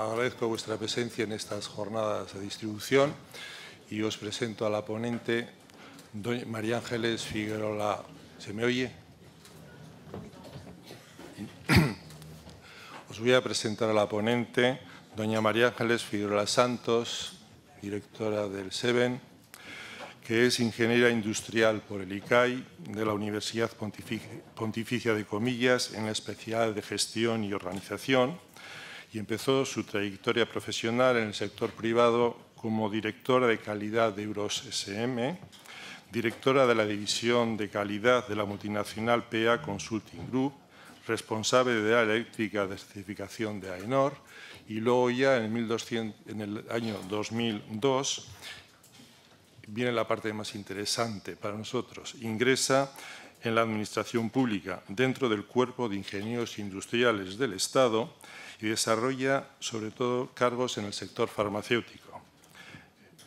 agradezco vuestra presencia en estas jornadas de distribución y os presento a la ponente doña María Ángeles Figueroa. ¿Se me oye? Os voy a presentar a la ponente, doña María Ángeles Figueroa Santos, directora del SEBEN, que es ingeniera industrial por el ICAI de la Universidad Pontificia de Comillas en la especialidad de Gestión y Organización y empezó su trayectoria profesional en el sector privado como directora de calidad de Euros SM, directora de la división de calidad de la multinacional PA Consulting Group, responsable de la eléctrica de certificación de AENOR y luego ya en el, en el año 2002 viene la parte más interesante para nosotros. Ingresa en la Administración Pública dentro del Cuerpo de Ingenieros Industriales del Estado y desarrolla sobre todo cargos en el sector farmacéutico,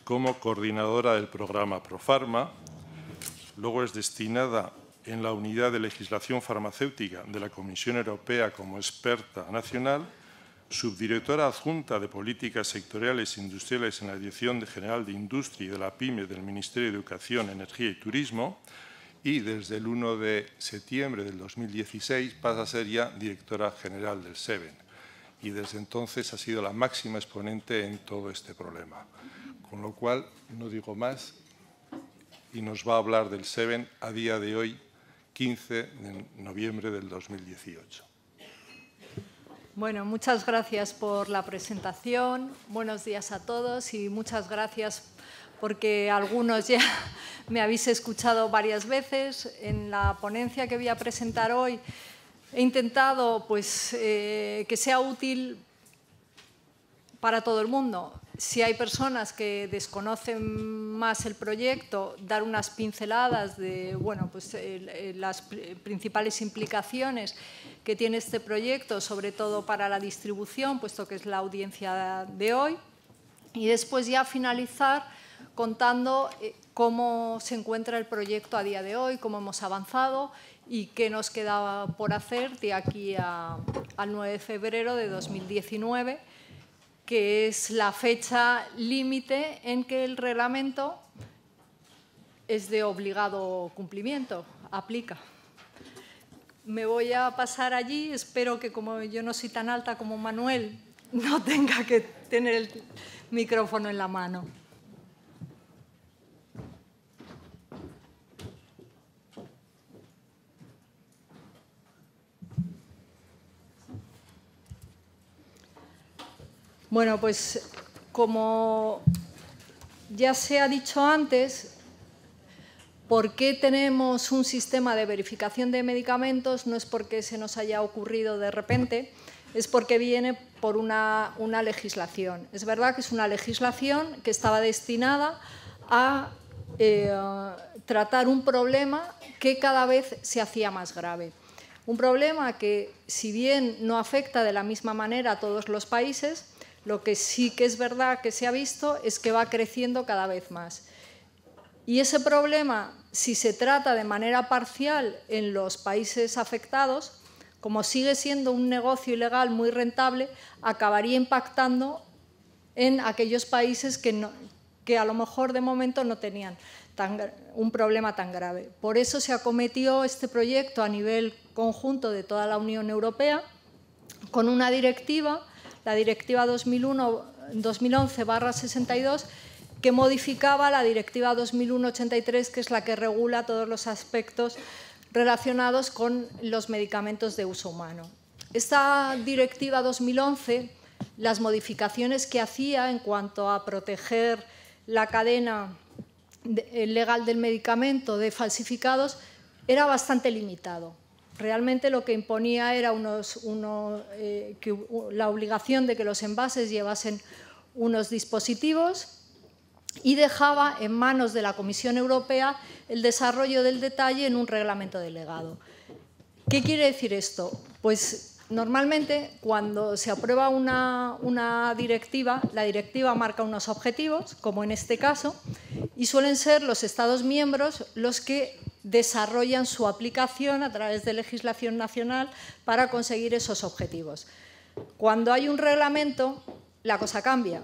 como coordinadora del programa Profarma, luego es destinada en la unidad de legislación farmacéutica de la Comisión Europea como experta nacional, subdirectora adjunta de Políticas Sectoriales e Industriales en la Dirección General de Industria y de la PYME del Ministerio de Educación, Energía y Turismo, y desde el 1 de septiembre del 2016 pasa a ser ya directora general del SEBEN y desde entonces ha sido la máxima exponente en todo este problema. Con lo cual, no digo más, y nos va a hablar del SEBEN a día de hoy, 15 de noviembre del 2018. Bueno, muchas gracias por la presentación, buenos días a todos y muchas gracias porque algunos ya me habéis escuchado varias veces en la ponencia que voy a presentar hoy he intentado pues, eh, que sea útil para todo el mundo. Si hay personas que desconocen más el proyecto, dar unas pinceladas de bueno, pues, las principales implicaciones que tiene este proyecto, sobre todo para la distribución, puesto que es la audiencia de hoy. Y después ya finalizar contando eh, cómo se encuentra el proyecto a día de hoy, cómo hemos avanzado y qué nos quedaba por hacer de aquí al 9 de febrero de 2019, que es la fecha límite en que el reglamento es de obligado cumplimiento, aplica. Me voy a pasar allí, espero que como yo no soy tan alta como Manuel, no tenga que tener el micrófono en la mano. Bueno, pues como ya se ha dicho antes, ¿por qué tenemos un sistema de verificación de medicamentos? No es porque se nos haya ocurrido de repente, es porque viene por una, legislación. Es verdad que es una legislación que estaba destinada a eh, tratar un problema que cada vez se hacía más grave. Un problema que, si bien no afecta de la misma manera a todos los países, lo que sí que es verdad que se ha visto es que va creciendo cada vez más. Y ese problema, si se trata de manera parcial en los países afectados, como sigue siendo un negocio ilegal muy rentable, acabaría impactando en aquellos países que, a lo mejor de momento no tenían un problema tan grave. Por eso se acometió este proyecto a nivel conjunto de toda la Unión Europea con una directiva la Directiva 2011-62, que modificaba la Directiva 2001-83, que es la que regula todos los aspectos relacionados con los medicamentos de uso humano. Esta Directiva 2011, las modificaciones que hacía en cuanto a proteger la cadena eh, legal del medicamento de falsificados, era bastante limitado realmente lo que imponía era eh, la obligación de que los envases llevasen unos dispositivos y dejaba en manos de la Comisión Europea el desarrollo del detalle en un reglamento delegado. ¿Qué quiere decir esto? Pues normalmente cuando se aprueba una, directiva, la directiva marca unos objetivos, como en este caso, y suelen ser los Estados miembros los que desarrollan su aplicación a través de legislación nacional para conseguir esos objetivos. Cuando hay un reglamento, la cosa cambia,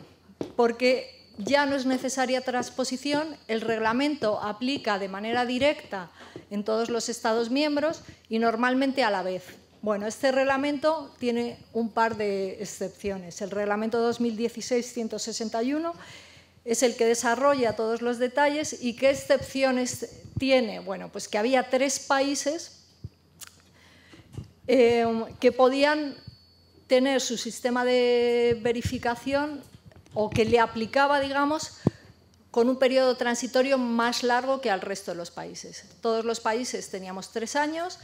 porque ya no es necesaria transposición, el reglamento aplica de manera directa en todos los Estados miembros y normalmente a la vez. Bueno, este reglamento tiene un par de excepciones. El reglamento 2016-161 es el que desarrolla todos los detalles y qué excepciones tiene. Bueno, pues que había tres países eh, que podían tener su sistema de verificación o que le aplicaba, digamos, con un periodo transitorio más largo que al resto de los países. Todos los países teníamos tres años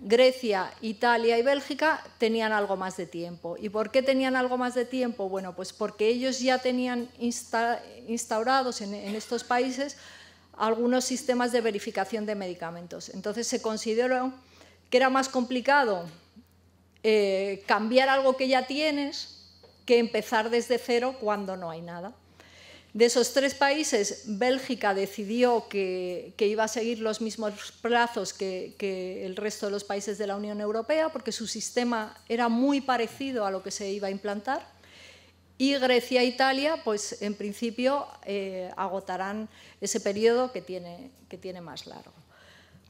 Grecia, Italia y Bélgica tenían algo más de tiempo. ¿Y por qué tenían algo más de tiempo? Bueno, pues porque ellos ya tenían instaurados en, estos países algunos sistemas de verificación de medicamentos. Entonces se consideró que era más complicado eh, cambiar algo que ya tienes que empezar desde cero cuando no hay nada. De esos tres países, Bélgica decidió que, iba a seguir los mismos plazos que, el resto de los países de la Unión Europea, porque su sistema era muy parecido a lo que se iba a implantar. Y Grecia e Italia, pues en principio, eh, agotarán ese periodo que tiene, que tiene más largo.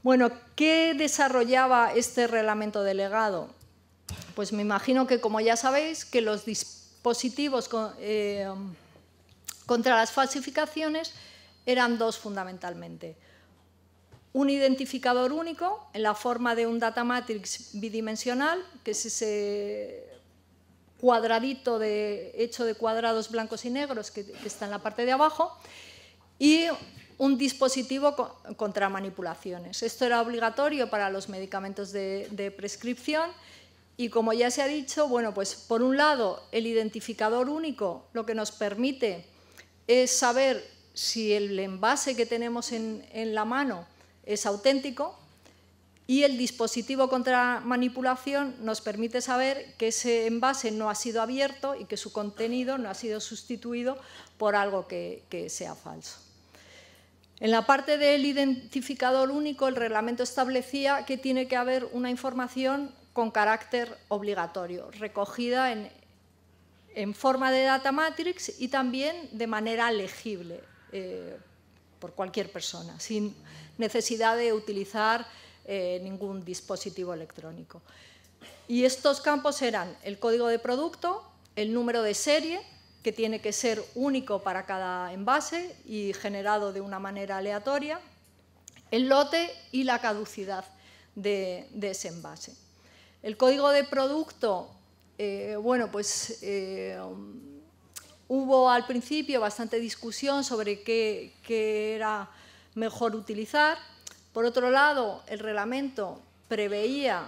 Bueno, ¿qué desarrollaba este reglamento delegado? Pues me imagino que, como ya sabéis, que los dispositivos... Con, eh, contra las falsificaciones eran dos fundamentalmente. Un identificador único en la forma de un data matrix bidimensional, que es ese cuadradito de, hecho de cuadrados blancos y negros que, está en la parte de abajo, y un dispositivo contra manipulaciones. Esto era obligatorio para los medicamentos de, de, prescripción y como ya se ha dicho, bueno, pues por un lado el identificador único lo que nos permite es saber si el envase que tenemos en, la mano es auténtico y el dispositivo contra manipulación nos permite saber que ese envase no ha sido abierto y que su contenido no ha sido sustituido por algo que, que sea falso. En la parte del identificador único, el reglamento establecía que tiene que haber una información con carácter obligatorio, recogida en, en forma de data matrix y también de manera legible eh, por cualquier persona, sin necesidad de utilizar eh, ningún dispositivo electrónico. Y estos campos eran el código de producto, el número de serie, que tiene que ser único para cada envase y generado de una manera aleatoria, el lote y la caducidad de, de ese envase. El código de producto eh, bueno, pues eh, hubo al principio bastante discusión sobre qué, qué era mejor utilizar. Por otro lado, el reglamento preveía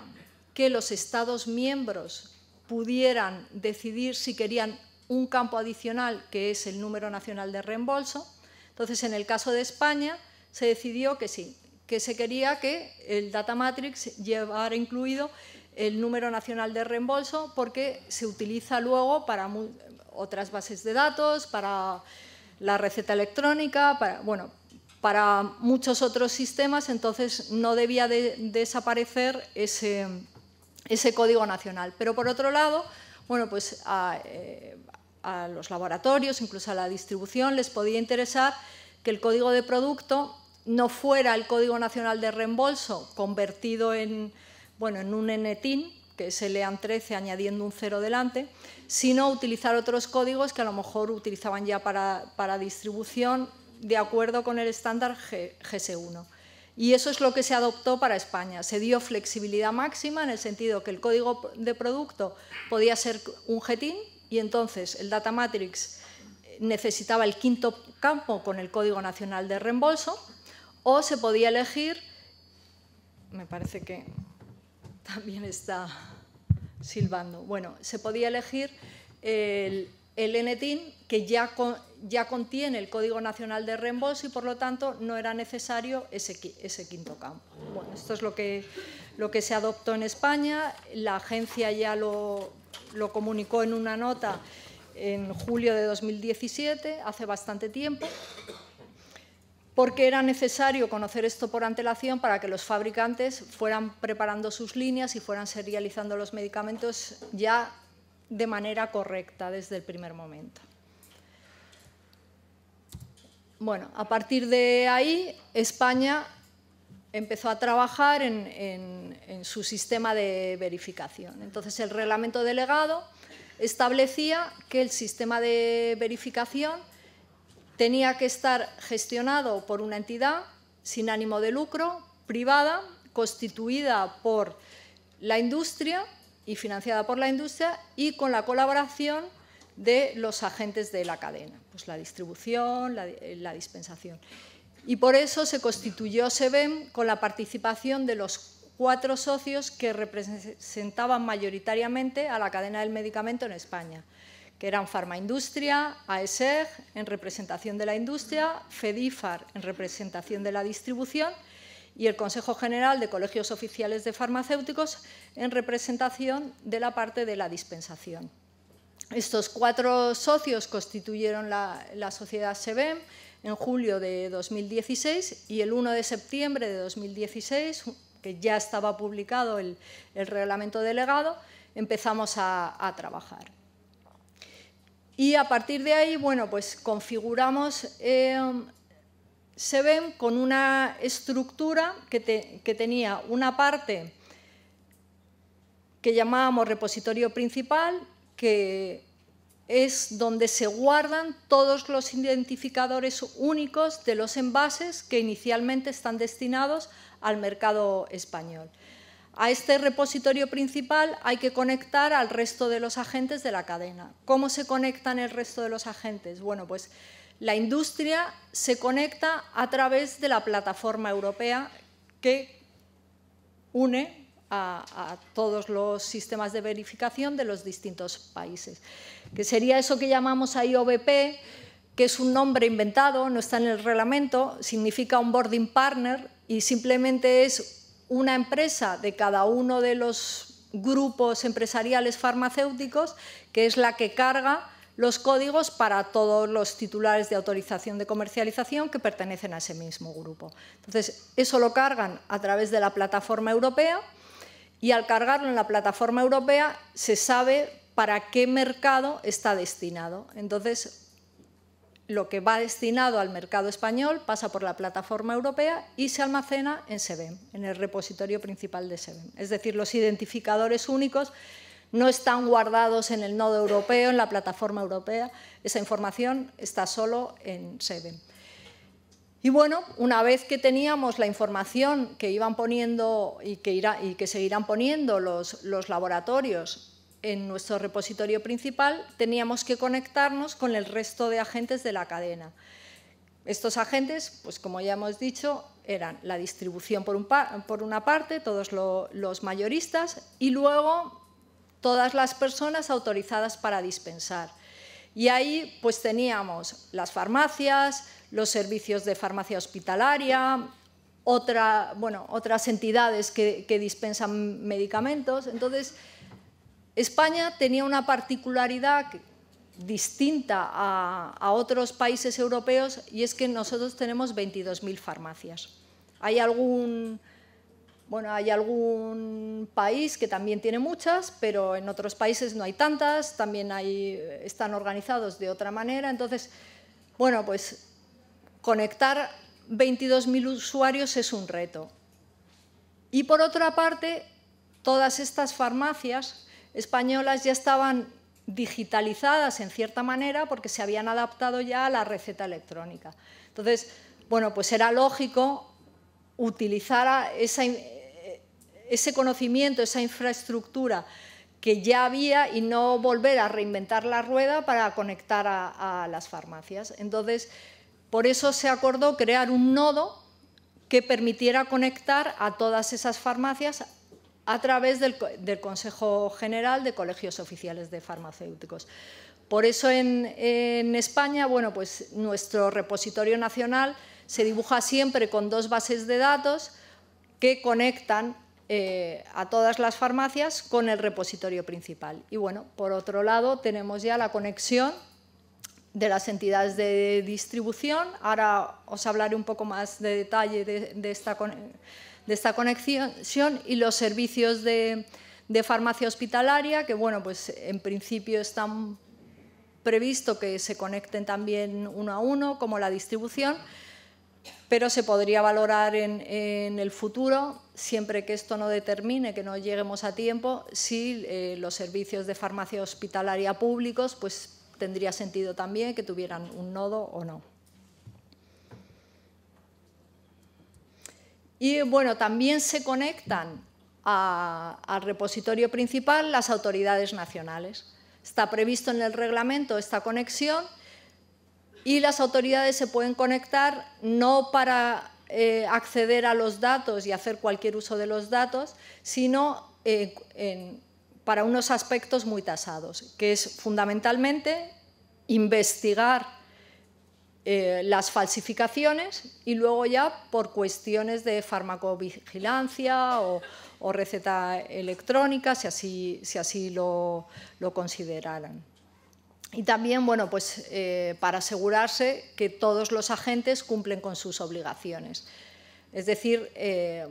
que los Estados miembros pudieran decidir si querían un campo adicional, que es el número nacional de reembolso. Entonces, en el caso de España, se decidió que sí, que se quería que el Data Matrix llevara incluido el número nacional de reembolso porque se utiliza luego para otras bases de datos, para la receta electrónica, para, bueno, para muchos otros sistemas, entonces no debía desaparecer ese, ese, código nacional. Pero por otro lado, bueno, pues eh, a, los laboratorios, incluso a la distribución, les podía interesar que el código de producto no fuera el código nacional de reembolso convertido en, bueno, en un NTIN, que es EAN13 e añadiendo un cero delante, sino utilizar otros códigos que a lo mejor utilizaban ya para, distribución de acuerdo con el estándar GS1. Y eso es lo que se adoptó para España. Se dio flexibilidad máxima en el sentido que el código de producto podía ser un GTIN y entonces el Data Matrix necesitaba el quinto campo con el Código Nacional de Reembolso o se podía elegir, me parece que también está silbando. Bueno, se podía elegir el, el que ya, ya contiene el Código Nacional de Reembolso y por lo tanto no era necesario ese, ese quinto campo. Bueno, esto es lo que, lo que se adoptó en España, la agencia ya lo, lo comunicó en una nota en julio de 2017, hace bastante tiempo, porque era necesario conocer esto por antelación para que los fabricantes fueran preparando sus líneas y fueran serializando los medicamentos ya de manera correcta desde el primer momento. Bueno, a partir de ahí, España empezó a trabajar en, su sistema de verificación. Entonces, el reglamento delegado establecía que el sistema de verificación tenía que estar gestionado por una entidad sin ánimo de lucro, privada, constituida por la industria y financiada por la industria y con la colaboración de los agentes de la cadena, pues la distribución, la, eh, la dispensación. Y por eso se constituyó SEBEM con la participación de los cuatro socios que representaban mayoritariamente a la cadena del medicamento en España que eran Farmaindustria, AESEG en representación de la industria, FEDIFAR en representación de la distribución y el Consejo General de Colegios Oficiales de Farmacéuticos en representación de la parte de la dispensación. Estos cuatro socios constituyeron la, sociedad SEBEM en julio de 2016 y el 1 de septiembre de 2016, que ya estaba publicado el, reglamento delegado, empezamos a trabajar. Y a partir de ahí, bueno, pues configuramos, eh, se ven con una estructura que tenía una parte que llamábamos repositorio principal, que es donde se guardan todos los identificadores únicos de los envases que inicialmente están destinados al mercado español. A este repositorio principal hay que conectar al resto de los agentes de la cadena. ¿Cómo se conectan el resto de los agentes? Bueno, pues la industria se conecta a través de la plataforma europea que une a, todos los sistemas de verificación de los distintos países, que sería eso que llamamos IOBP, que es un nombre inventado, no está en el reglamento, significa un boarding partner y simplemente es una empresa de cada uno de los grupos empresariales farmacéuticos, que es la que carga los códigos para todos los titulares de autorización de comercialización que pertenecen a ese mismo grupo. Entonces, eso lo cargan a través de la plataforma europea y al cargarlo en la plataforma europea se sabe para qué mercado está destinado. Entonces, lo que va destinado al mercado español pasa por la plataforma europea y se almacena en SEBEM, en el repositorio principal de SEBEM. Es decir, los identificadores únicos no están guardados en el nodo europeo, en la plataforma europea. Esa información está solo en SEBEM. Y bueno, una vez que teníamos la información que iban poniendo y que, irá, y que seguirán poniendo los, los laboratorios en nuestro repositorio principal teníamos que conectarnos con el resto de agentes de la cadena. Estos agentes, pues como ya hemos dicho, eran la distribución por, una parte, todos los mayoristas, y luego todas las personas autorizadas para dispensar. Y ahí pues teníamos las farmacias, los servicios de farmacia hospitalaria, otra, bueno, otras entidades que, que dispensan medicamentos. Entonces, España tenía una particularidad distinta a, otros países europeos y es que nosotros tenemos 22.000 farmacias. Hay algún, bueno, hay algún país que también tiene muchas, pero en otros países no hay tantas, también están organizados de otra manera. Entonces, bueno, pues conectar 22.000 usuarios es un reto. Y por otra parte, todas estas farmacias españolas ya estaban digitalizadas en cierta manera porque se habían adaptado ya a la receta electrónica. Entonces, bueno, pues era lógico utilizar eh, ese conocimiento, esa infraestructura que ya había y no volver a reinventar la rueda para conectar a, a las farmacias. Entonces, por eso se acordó crear un nodo que permitiera conectar a todas esas farmacias a través del, Consejo General de Colegios Oficiales de Farmacéuticos. Por eso en, España, bueno, pues nuestro repositorio nacional se dibuja siempre con dos bases de datos que conectan eh, a todas las farmacias con el repositorio principal. Y bueno, por otro lado tenemos ya la conexión de las entidades de distribución. Ahora os hablaré un poco más de detalle de esta conexión de esta conexión y los servicios de, farmacia hospitalaria, que bueno, pues en principio están previsto que se conecten también uno a uno, como la distribución, pero se podría valorar en, el futuro, siempre que esto no determine que no lleguemos a tiempo, si eh, los servicios de farmacia hospitalaria públicos, pues tendría sentido también que tuvieran un nodo o no. Y bueno, también se conectan al repositorio principal las autoridades nacionales. Está previsto en el reglamento esta conexión y las autoridades se pueden conectar no para eh, acceder a los datos y hacer cualquier uso de los datos, sino eh, para unos aspectos muy tasados, que es fundamentalmente investigar eh, las falsificaciones y luego ya por cuestiones de farmacovigilancia o, receta electrónica, si así, si así lo, consideraran. Y también, bueno, pues eh, para asegurarse que todos los agentes cumplen con sus obligaciones. Es decir, eh,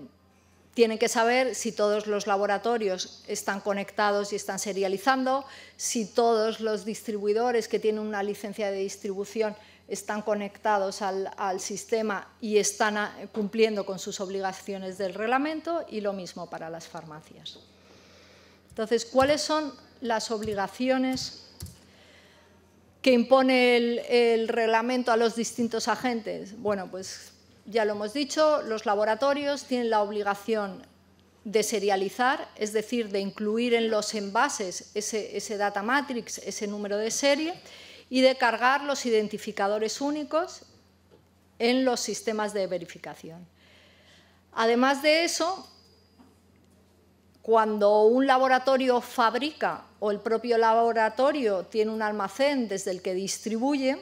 tienen que saber si todos los laboratorios están conectados y están serializando, si todos los distribuidores que tienen una licencia de distribución están conectados al, sistema y están eh, cumpliendo con sus obligaciones del reglamento y lo mismo para las farmacias. Entonces, ¿cuáles son las obligaciones que impone el, reglamento a los distintos agentes? Bueno, pues ya lo hemos dicho, los laboratorios tienen la obligación de serializar, es decir, de incluir en los envases ese, ese, data matrix, ese número de serie, y de cargar los identificadores únicos en los sistemas de verificación. Además de eso, cuando un laboratorio fabrica o el propio laboratorio tiene un almacén desde el que distribuye,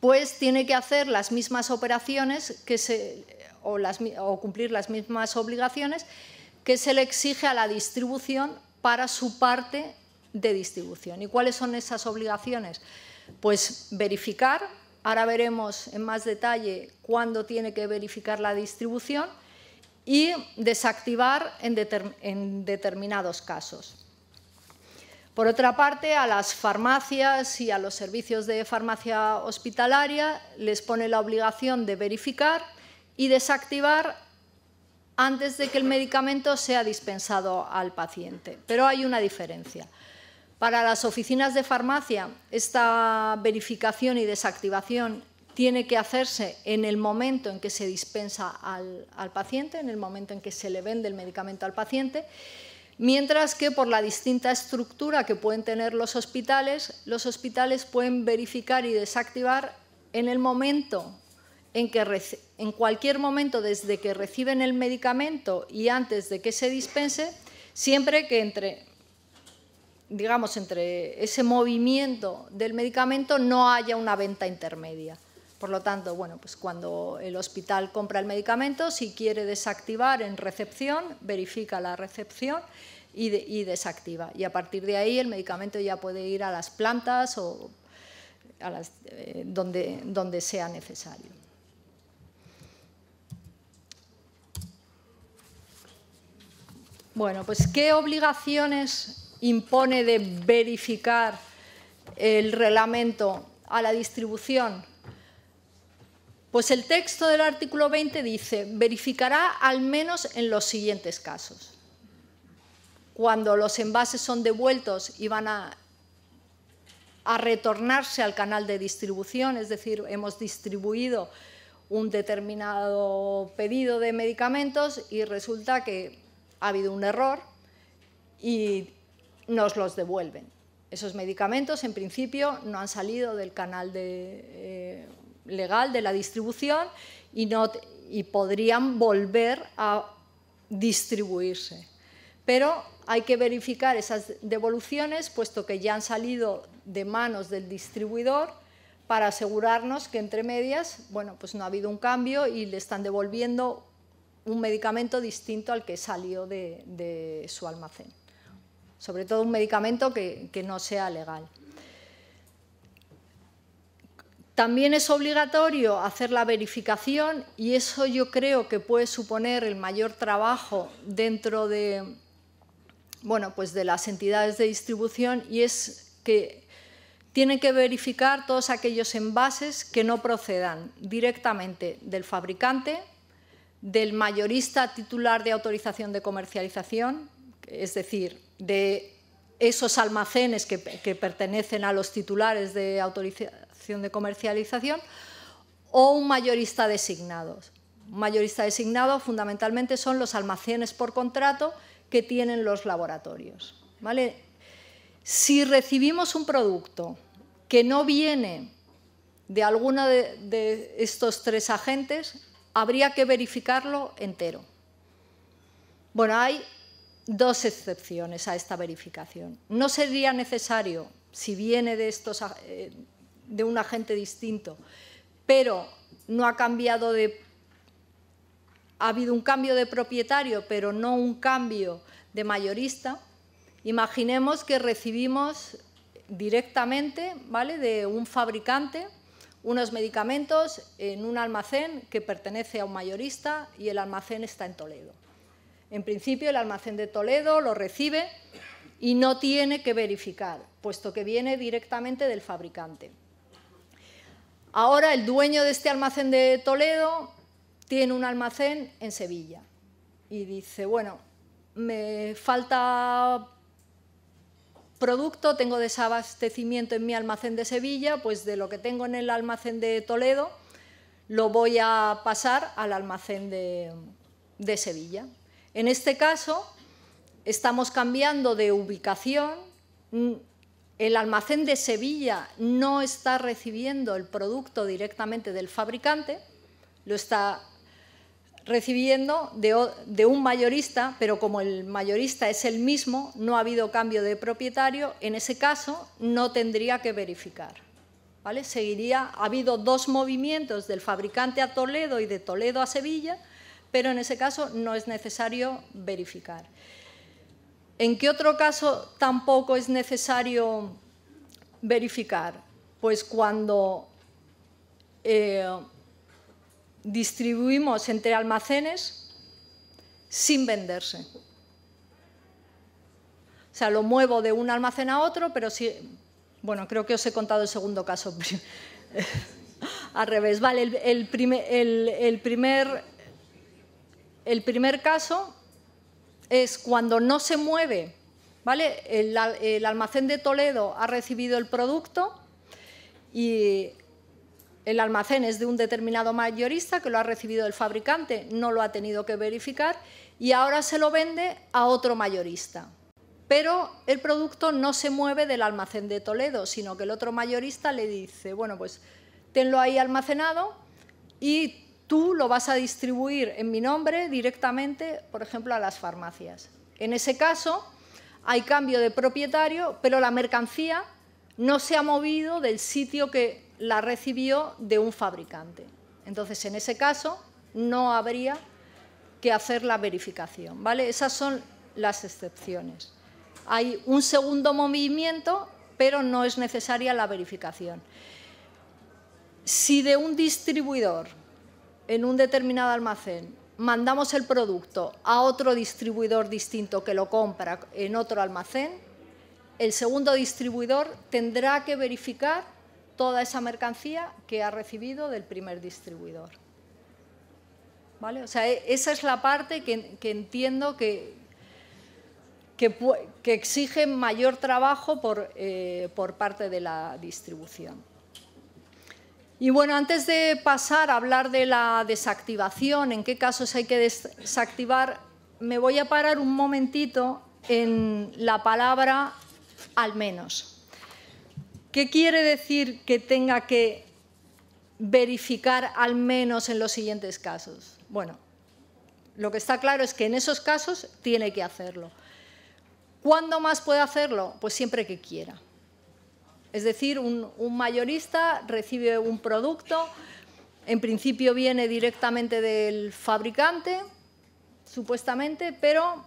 pues tiene que hacer las mismas operaciones que o, o cumplir las mismas obligaciones que se le exige a la distribución para su parte de distribución. ¿Y cuáles son esas obligaciones? Pues verificar, ahora veremos en más detalle cuándo tiene que verificar la distribución y desactivar en, determinados casos. Por otra parte, a las farmacias y a los servicios de farmacia hospitalaria les pone la obligación de verificar y desactivar antes de que el medicamento sea dispensado al paciente. Pero hay una diferencia. Para las oficinas de farmacia, esta verificación y desactivación tiene que hacerse en el momento en que se dispensa al, paciente, en el momento en que se le vende el medicamento al paciente, mientras que por la distinta estructura que pueden tener los hospitales, los hospitales pueden verificar y desactivar en el momento en que en cualquier momento desde que reciben el medicamento y antes de que se dispense, siempre que entre digamos, entre ese movimiento del medicamento no haya una venta intermedia. Por lo tanto, bueno, pues cuando el hospital compra el medicamento, si quiere desactivar en recepción, verifica la recepción y, desactiva. Y a partir de ahí el medicamento ya puede ir a las plantas o eh, donde, donde sea necesario. Bueno, pues ¿qué obligaciones impone de verificar el reglamento a la distribución? Pues el texto del artículo 20 dice, verificará al menos en los siguientes casos. Cuando los envases son devueltos y van a, a retornarse al canal de distribución, es decir, hemos distribuido un determinado pedido de medicamentos y resulta que ha habido un error y nos los devuelven. Esos medicamentos, en principio, no han salido del canal eh, legal de la distribución y, podrían volver a distribuirse. Pero hay que verificar esas devoluciones, puesto que ya han salido de manos del distribuidor, para asegurarnos que entre medias, bueno, pues no ha habido un cambio y le están devolviendo un medicamento distinto al que salió de su almacén sobre todo un medicamento que, no sea legal. También es obligatorio hacer la verificación y eso yo creo que puede suponer el mayor trabajo dentro de, bueno, pues de las entidades de distribución y es que tienen que verificar todos aquellos envases que no procedan directamente del fabricante, del mayorista titular de autorización de comercialización, es decir, de esos almacenes que, pertenecen a los titulares de autorización de comercialización, o un mayorista designado. Un mayorista designado fundamentalmente son los almacenes por contrato que tienen los laboratorios. ¿vale? Si recibimos un producto que no viene de alguno de, de estos tres agentes, habría que verificarlo entero. Bueno, hay dos excepciones a esta verificación. No sería necesario, si viene de, estos, eh, de un agente distinto, pero no ha cambiado de... Ha habido un cambio de propietario, pero no un cambio de mayorista. Imaginemos que recibimos directamente ¿vale? de un fabricante unos medicamentos en un almacén que pertenece a un mayorista y el almacén está en Toledo. En principio, el almacén de Toledo lo recibe y no tiene que verificar, puesto que viene directamente del fabricante. Ahora el dueño de este almacén de Toledo tiene un almacén en Sevilla y dice, bueno, me falta producto, tengo desabastecimiento en mi almacén de Sevilla, pues de lo que tengo en el almacén de Toledo lo voy a pasar al almacén de, Sevilla. En este caso, estamos cambiando de ubicación. Mm, el almacén de Sevilla no está recibiendo el producto directamente del fabricante, lo está recibiendo de, un mayorista, pero como el mayorista es el mismo, no ha habido cambio de propietario, en ese caso no tendría que verificar. ¿vale? Seguiría, ha habido dos movimientos del fabricante a Toledo y de Toledo a Sevilla, pero en ese caso no es necesario verificar. ¿En qué otro caso tampoco es necesario verificar? Pues cuando eh, distribuimos entre almacenes sin venderse. O sea, lo muevo de un almacén a otro, pero sí... Bueno, creo que os he contado el segundo caso. Al revés, vale, el primer el primer caso es cuando no se mueve, ¿vale? El, almacén de Toledo ha recibido el producto y el almacén es de un determinado mayorista que lo ha recibido el fabricante, no lo ha tenido que verificar y ahora se lo vende a otro mayorista. Pero el producto no se mueve del almacén de Toledo, sino que el otro mayorista le dice, bueno, pues tenlo ahí almacenado y tú lo vas a distribuir en mi nombre directamente, por ejemplo, a las farmacias. En ese caso, hay cambio de propietario, pero la mercancía no se ha movido del sitio que la recibió de un fabricante. Entonces, en ese caso, no habría que hacer la verificación. ¿vale? Esas son las excepciones. Hay un segundo movimiento, pero no es necesaria la verificación. Si de un distribuidor en un determinado almacén, mandamos el producto a otro distribuidor distinto que lo compra en otro almacén, el segundo distribuidor tendrá que verificar toda esa mercancía que ha recibido del primer distribuidor. E, esa es la parte que, entiendo que, exige mayor trabajo por eh, parte de la distribución. Y bueno, antes de pasar a hablar de la desactivación, en qué casos hay que desactivar, me voy a parar un momentito en la palabra al menos. ¿Qué quiere decir que tenga que verificar al menos en los siguientes casos? Bueno, lo que está claro es que en esos casos tiene que hacerlo. ¿Cuándo más puede hacerlo? Pues siempre que quiera. Es decir, un, mayorista recibe un producto, en principio viene directamente del fabricante, supuestamente, pero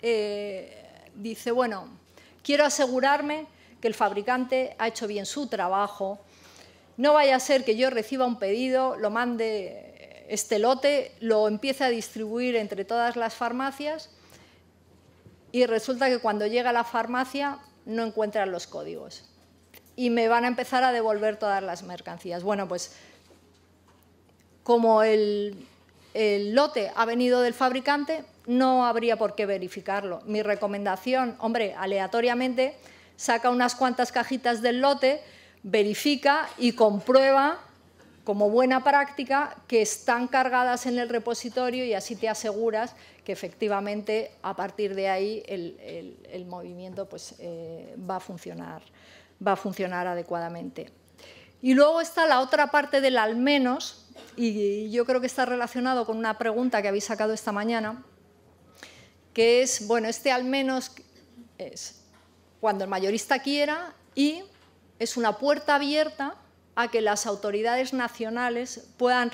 eh, dice, bueno, quiero asegurarme que el fabricante ha hecho bien su trabajo, no vaya a ser que yo reciba un pedido, lo mande este lote, lo empiece a distribuir entre todas las farmacias y resulta que cuando llega a la farmacia no encuentran los códigos y me van a empezar a devolver todas las mercancías. Bueno, pues como el, lote ha venido del fabricante, no habría por qué verificarlo. Mi recomendación, hombre, aleatoriamente, saca unas cuantas cajitas del lote, verifica y comprueba como buena práctica que están cargadas en el repositorio y así te aseguras que efectivamente a partir de ahí el, movimiento pues, eh, va a funcionar va a funcionar adecuadamente. Y luego está la otra parte del al menos, y yo creo que está relacionado con una pregunta que habéis sacado esta mañana, que es, bueno, este al menos es cuando el mayorista quiera y es una puerta abierta a que las autoridades nacionales puedan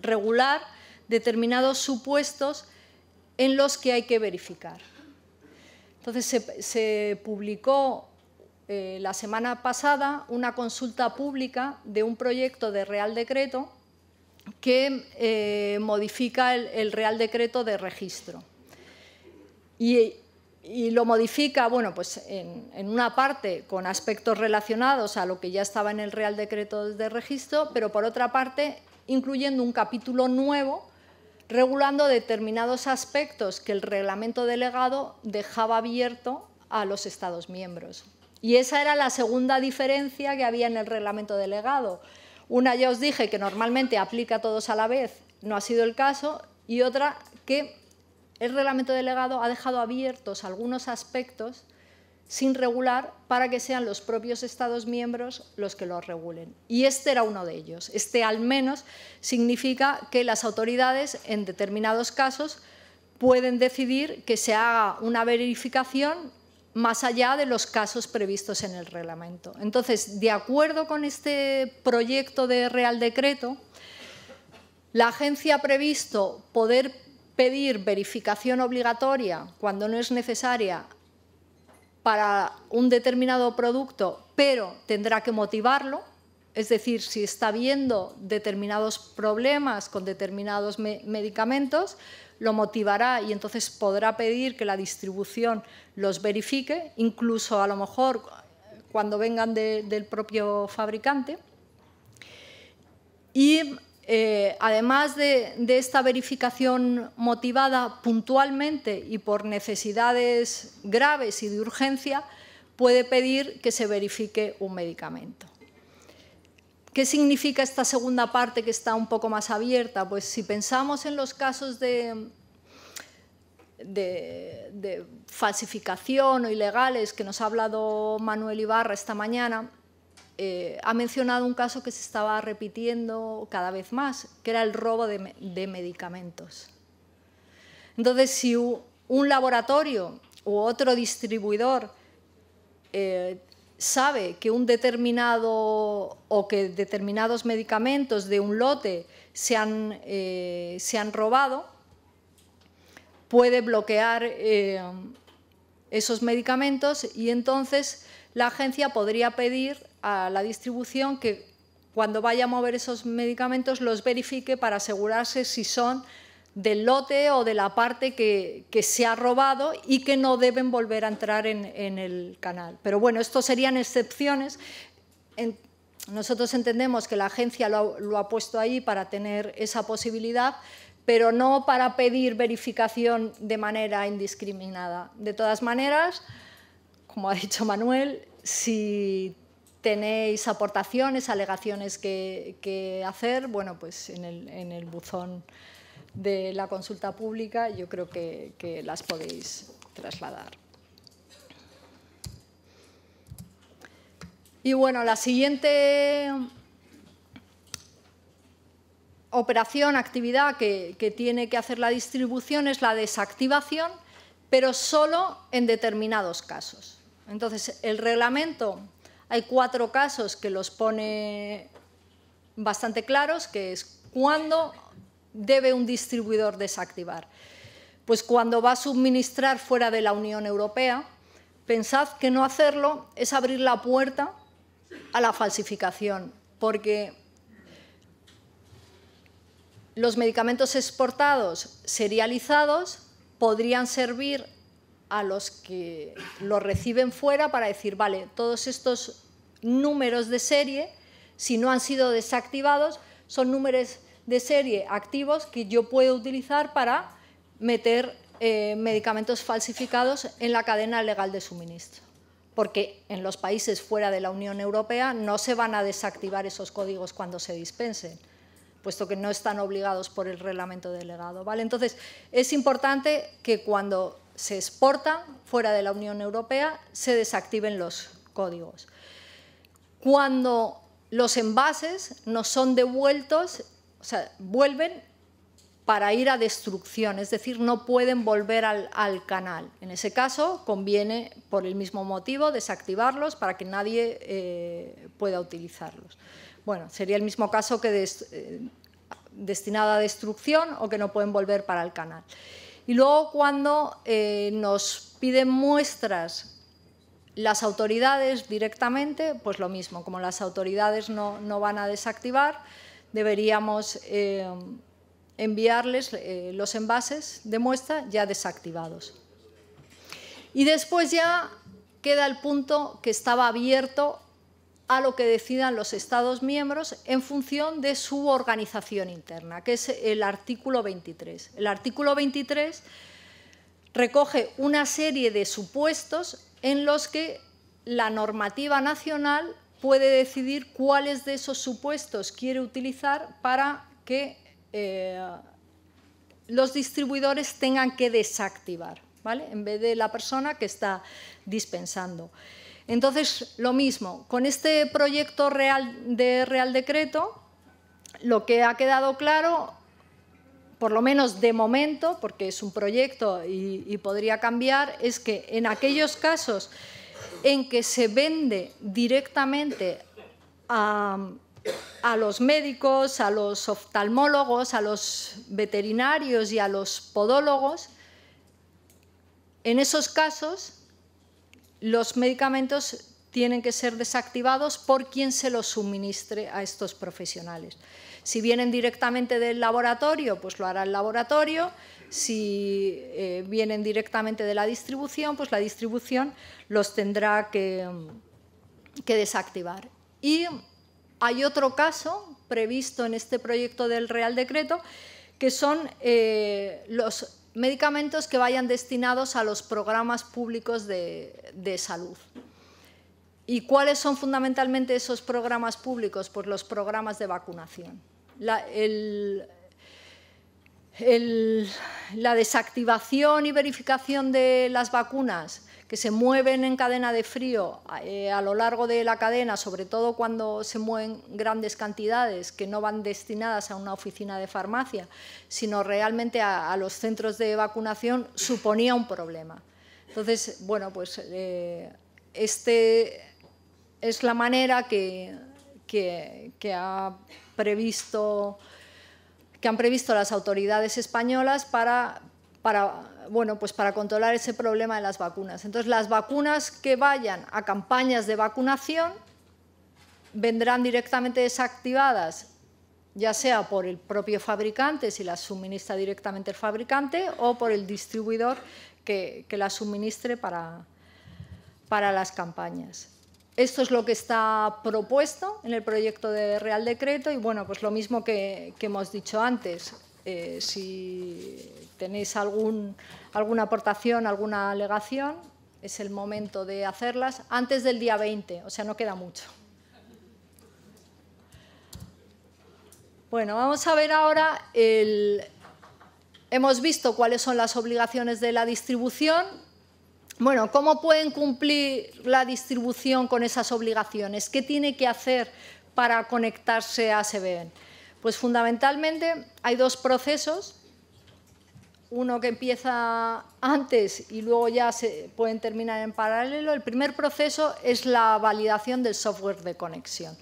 regular determinados supuestos en los que hay que verificar. Entonces se, publicó eh, la semana pasada una consulta pública de un proyecto de Real Decreto que eh, modifica el, Real Decreto de registro. Y, lo modifica, bueno, pues en, una parte con aspectos relacionados a lo que ya estaba en el Real Decreto de registro, pero por otra parte incluyendo un capítulo nuevo regulando determinados aspectos que el reglamento delegado dejaba abierto a los Estados miembros. Y esa era la segunda diferencia que había en el reglamento delegado. Una ya os dije que normalmente aplica a todos a la vez, no ha sido el caso, y otra que el reglamento delegado ha dejado abiertos algunos aspectos sin regular para que sean los propios Estados miembros los que los regulen. Y este era uno de ellos. Este al menos significa que las autoridades en determinados casos pueden decidir que se haga una verificación más allá de los casos previstos en el reglamento. Entonces, de acuerdo con este proyecto de Real Decreto, la agencia ha previsto poder pedir verificación obligatoria cuando no es necesaria para un determinado producto, pero tendrá que motivarlo, es decir, si está viendo determinados problemas con determinados medicamentos, lo motivará y entonces podrá pedir que la distribución los verifique, incluso a lo mejor cuando vengan del propio fabricante. Y eh, además de, esta verificación motivada puntualmente y por necesidades graves y de urgencia, puede pedir que se verifique un medicamento. ¿Qué significa esta segunda parte que está un poco más abierta? Pues si pensamos en los casos de, falsificación o ilegales que nos ha hablado Manuel Ibarra esta mañana, eh, ha mencionado un caso que se estaba repitiendo cada vez más, que era el robo de, medicamentos. Entonces, si un laboratorio u otro distribuidor eh, sabe que un determinado o que determinados medicamentos de un lote se han, eh, robado, puede bloquear eh, esos medicamentos y entonces la agencia podría pedir a la distribución que cuando vaya a mover esos medicamentos los verifique para asegurarse si son del lote o de la parte que, se ha robado y que no deben volver a entrar en, el canal. Pero bueno, esto serían excepciones. nosotros entendemos que la agencia lo, ha puesto ahí para tener esa posibilidad, pero no para pedir verificación de manera indiscriminada. De todas maneras, como ha dicho Manuel, si tenéis aportaciones, alegaciones que, hacer, bueno, pues en el buzón de la consulta pública, yo creo que, las podéis trasladar. Y bueno, la siguiente operación, actividad que, que, tiene que hacer la distribución es la desactivación, pero solo en determinados casos. Entonces, el reglamento, hay cuatro casos que los pone bastante claros, que es cuando debe un distribuidor desactivar? Pues cuando va a suministrar fuera de la Unión Europea, pensad que no hacerlo es abrir la puerta a la falsificación, porque los medicamentos exportados serializados podrían servir a los que lo reciben fuera para decir, vale, todos estos números de serie, si no han sido desactivados, son números de serie activos que yo puedo utilizar para meter eh, medicamentos falsificados en la cadena legal de suministro. Porque en los países fuera de la Unión Europea no se van a desactivar esos códigos cuando se dispensen puesto que no están obligados por el reglamento delegado. ¿vale? Entonces, es importante que cuando se exportan fuera de la Unión Europea se desactiven los códigos. Cuando los envases no son devueltos o sea, vuelven para ir a destrucción, es decir, no pueden volver al, canal. En ese caso, conviene, por el mismo motivo, desactivarlos para que nadie eh, pueda utilizarlos. Bueno, sería el mismo caso que eh, destinada a destrucción o que no pueden volver para el canal. Y luego cuando eh, nos piden muestras las autoridades directamente, pues lo mismo, como las autoridades no van a desactivar, deberíamos eh, enviarles eh, los envases de muestra ya desactivados. Y después ya queda el punto que estaba abierto a lo que decidan los Estados miembros en función de su organización interna, que es el artículo 23. El artículo 23 recoge una serie de supuestos en los que la normativa nacional puede decidir cuáles de esos supuestos quiere utilizar para que eh, los distribuidores tengan que desactivar, ¿vale? En vez de la persona que está dispensando. Entonces, lo mismo, con este proyecto real de Real Decreto, lo que ha quedado claro, por lo menos de momento, porque es un proyecto y podría cambiar, es que en aquellos casos en que se vende directamente a, los médicos, a los oftalmólogos, a los veterinarios y a los podólogos, en esos casos los medicamentos tienen que ser desactivados por quien se los suministre a estos profesionales. Si vienen directamente del laboratorio, pues lo hará el laboratorio. Si eh, vienen directamente de la distribución, pues la distribución los tendrá mm, que, desactivar. Y hay otro caso previsto en este proyecto del Real Decreto, que son eh, los medicamentos que vayan destinados a los programas públicos de, salud. ¿Y cuáles son fundamentalmente esos programas públicos? Pues los programas de vacunación. el, la desactivación y verificación de las vacunas que se mueven en cadena de frío eh, a lo largo de la cadena, sobre todo cuando se mueven grandes cantidades que no van destinadas a una oficina de farmacia, sino realmente a, los centros de vacunación, suponía un problema. Entonces, bueno, pues eh, este es la manera que, que ha previsto que han previsto las autoridades españolas pues para, controlar ese problema de las vacunas. Entonces, las vacunas que vayan a campañas de vacunación vendrán directamente desactivadas, ya sea por el propio fabricante, si las suministra directamente el fabricante, o por el distribuidor que, que las suministre para las campañas. Esto es lo que está propuesto en el proyecto de Real Decreto y bueno, pues lo mismo que, hemos dicho antes. Eh, si tenéis alguna aportación, alguna alegación, es el momento de hacerlas antes del día 20, o sea, no queda mucho. Bueno, vamos a ver ahora Hemos visto cuáles son las obligaciones de la distribución, bueno, ¿cómo pueden cumplir la distribución con esas obligaciones? ¿Qué tiene que hacer para conectarse a SBN? Pues fundamentalmente hay dos procesos, uno que empieza antes y luego ya se pueden terminar en paralelo. El primer proceso es la validación del software de conexión.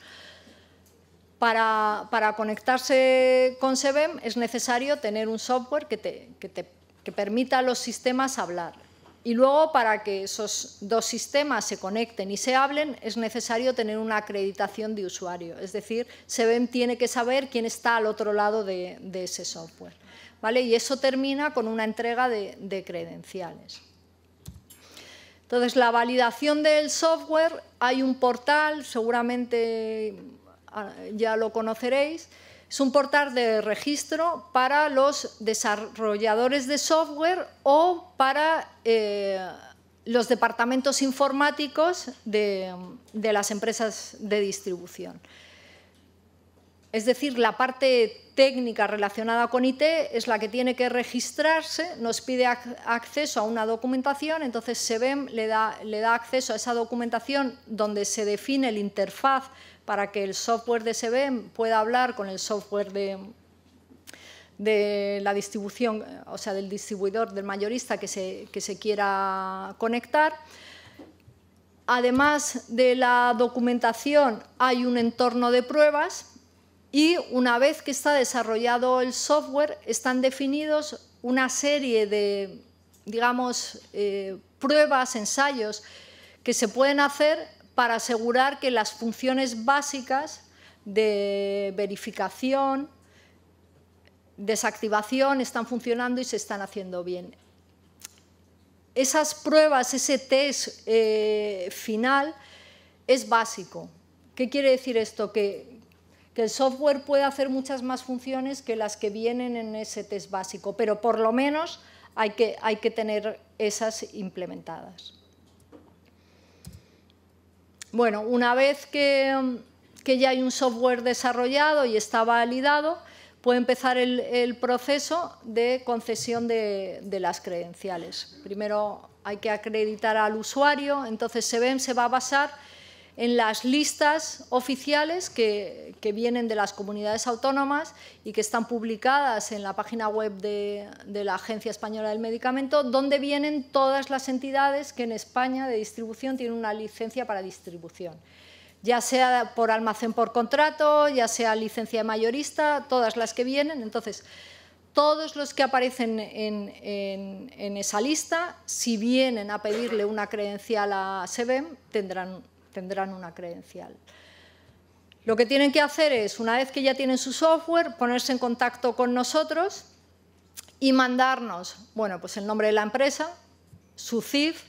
Para, conectarse con SBM es necesario tener un software que permita a los sistemas hablar. Y luego, para que esos dos sistemas se conecten y se hablen, es necesario tener una acreditación de usuario. Es decir, SEBEM tiene que saber quién está al otro lado de, ese software. ¿vale? Y eso termina con una entrega de credenciales. Entonces, la validación del software, hay un portal, seguramente ah, ya lo conoceréis, es un portal de registro para los desarrolladores de software o para eh, los departamentos informáticos de, las empresas de distribución. Es decir, la parte técnica relacionada con IT es la que tiene que registrarse, nos pide acceso a una documentación, entonces SEBEM le da, le da acceso a esa documentación donde se define el interfaz para que el software de SBEM pueda hablar con el software de, la distribución, o sea, del distribuidor, del mayorista que se, quiera conectar. Además de la documentación, hay un entorno de pruebas y una vez que está desarrollado el software, están definidos una serie de, digamos, eh, pruebas, ensayos que se pueden hacer para asegurar que las funciones básicas de verificación, desactivación están funcionando y se están haciendo bien. Esas pruebas, ese test eh, final es básico. ¿Qué quiere decir esto? Que, el software puede hacer muchas más funciones que las que vienen en ese test básico, pero por lo menos hay que tener esas implementadas. Bueno, una vez que, ya hay un software desarrollado y está validado, puede empezar el, proceso de concesión de, de, las credenciales. Primero hay que acreditar al usuario, entonces se ven, se va a basar en las listas oficiales que, vienen de las comunidades autónomas y que están publicadas en la página web de, la Agencia Española del Medicamento, donde vienen todas las entidades que en España de distribución tienen una licencia para distribución. Ya sea por almacén por contrato, ya sea licencia de mayorista, todas las que vienen. Entonces, todos los que aparecen en, en esa lista, si vienen a pedirle una credencial a SEBEM, tendrán tendrán una credencial. Lo que tienen que hacer es, una vez que ya tienen su software, ponerse en contacto con nosotros y mandarnos, bueno, pues el nombre de la empresa, su CIF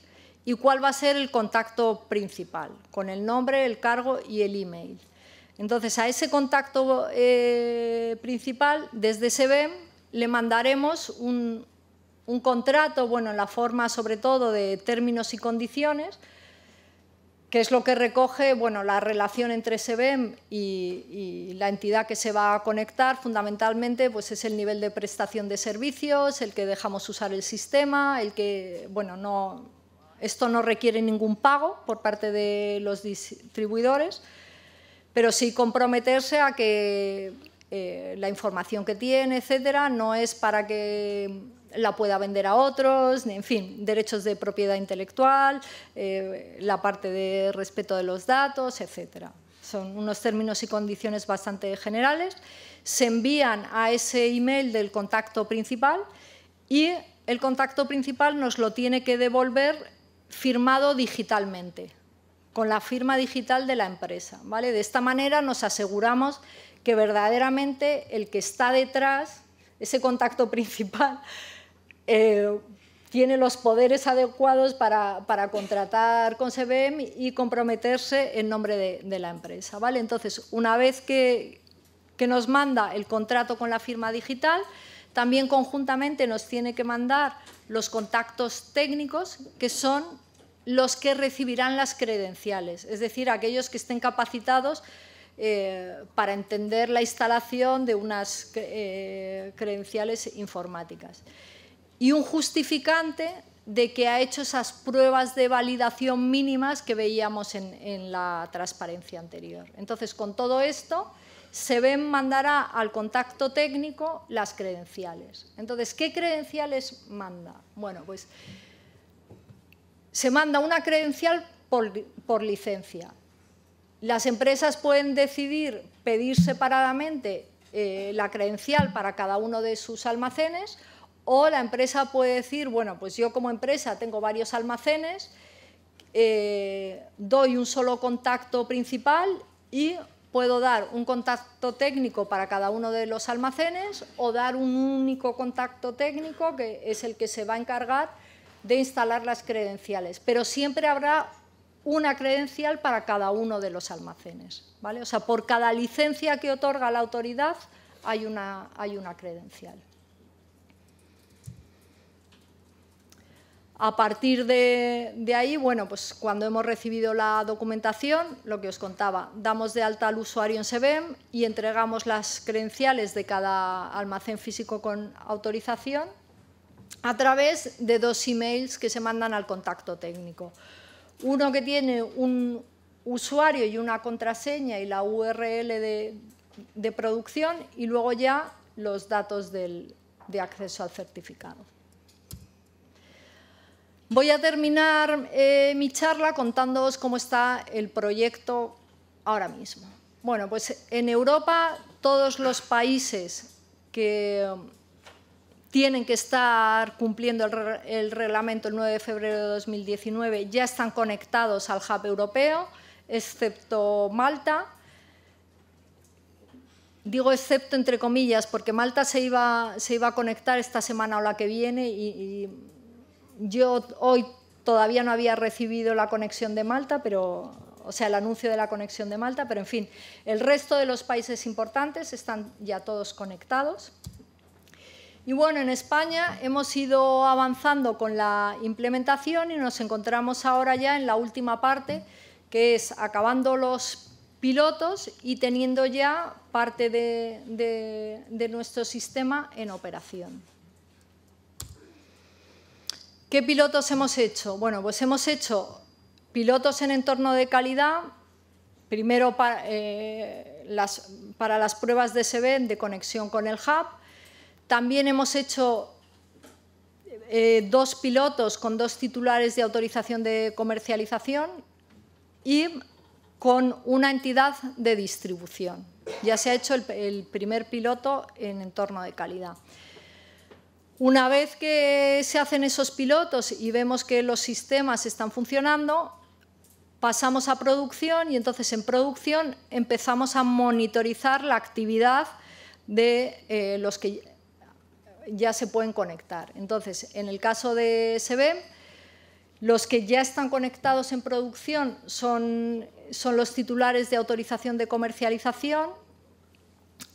y cuál va a ser el contacto principal, con el nombre, el cargo y el email. Entonces, a ese contacto eh, principal, desde SEBEM, le mandaremos un, un contrato, bueno, en la forma sobre todo de términos y condiciones, ¿Qué es lo que recoge bueno, la relación entre SEBEM y, y, la entidad que se va a conectar, fundamentalmente pues es el nivel de prestación de servicios, el que dejamos usar el sistema, el que, bueno, no, esto no requiere ningún pago por parte de los distribuidores, pero sí comprometerse a que eh, la información que tiene, etcétera, no es para que la pueda vender a otros, en fin, derechos de propiedad intelectual, eh, la parte de respeto de los datos, etcétera. Son unos términos y condiciones bastante generales. Se envían a ese email del contacto principal y el contacto principal nos lo tiene que devolver firmado digitalmente, con la firma digital de la empresa. ¿vale? De esta manera nos aseguramos que verdaderamente el que está detrás, ese contacto principal, eh, tiene los poderes adecuados para, contratar con CBM y comprometerse en nombre de, la empresa. ¿vale? Entonces, una vez que, nos manda el contrato con la firma digital, también conjuntamente nos tiene que mandar los contactos técnicos, que son los que recibirán las credenciales, es decir, aquellos que estén capacitados eh, para entender la instalación de unas eh, credenciales informáticas y un justificante de que ha hecho esas pruebas de validación mínimas que veíamos en, la transparencia anterior. Entonces, con todo esto, se ven mandará al contacto técnico las credenciales. Entonces, ¿qué credenciales manda? Bueno, pues se manda una credencial por, licencia. Las empresas pueden decidir pedir separadamente eh, la credencial para cada uno de sus almacenes o la empresa puede decir, bueno, pues yo como empresa tengo varios almacenes, eh, doy un solo contacto principal y puedo dar un contacto técnico para cada uno de los almacenes o dar un único contacto técnico que es el que se va a encargar de instalar las credenciales. Pero siempre habrá una credencial para cada uno de los almacenes. ¿vale? O sea, por cada licencia que otorga la autoridad hay una, hay una credencial. A partir de, ahí, pues cuando hemos recibido la documentación, lo que os contaba, damos de alta al usuario en SEBEM y entregamos las credenciales de cada almacén físico con autorización a través de dos emails que se mandan al contacto técnico. Uno que tiene un usuario y una contraseña y la URL de, producción y luego ya los datos de acceso al certificado. Voy a terminar eh, mi charla contándoos cómo está el proyecto ahora mismo. Bueno, pues en Europa todos los países que tienen que estar cumpliendo el, reglamento el 9 de febrero de 2019 ya están conectados al hub europeo, excepto Malta, digo excepto entre comillas, porque Malta se iba, se iba a conectar esta semana o la que viene y yo hoy todavía no había recibido la conexión de Malta, pero, o sea, el anuncio de la conexión de Malta, pero en fin, el resto de los países importantes están ya todos conectados. Y bueno, en España hemos ido avanzando con la implementación y nos encontramos ahora ya en la última parte, que es acabando los pilotos y teniendo ya parte de, de nuestro sistema en operación. ¿Qué pilotos hemos hecho? Bueno, pues hemos hecho pilotos en entorno de calidad, primero eh, para, las, pruebas de SEBEN, de conexión con el hub. También hemos hecho eh, dos pilotos con dos titulares de autorización de comercialización y con una entidad de distribución. Ya se ha hecho el primer piloto en entorno de calidad. Una vez que se hacen esos pilotos y vemos que los sistemas están funcionando, pasamos a producción y entonces en producción empezamos a monitorizar la actividad de eh, los que ya se pueden conectar. Entonces, en el caso de SBEM, los que ya están conectados en producción son los titulares de autorización de comercialización,